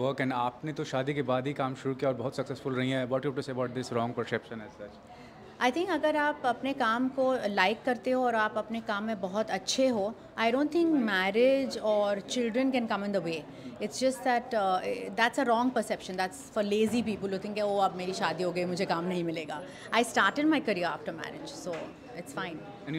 work and आपने तो शादी के बाद ही काम शुरू किया और बहुत सक्सेसफुल रही है what you to say about this wrong perception as such I think अगर आप अपने काम को लाइक करते हो और आप अपने काम में बहुत अच्छे हो आई डोंट थिंक मैरिज और children can come in the way it's just that that's a wrong perception that's for lazy people you think ओ अब मेरी शादी हो गई मुझे काम नहीं मिलेगा I start in my career after marriage so it's fine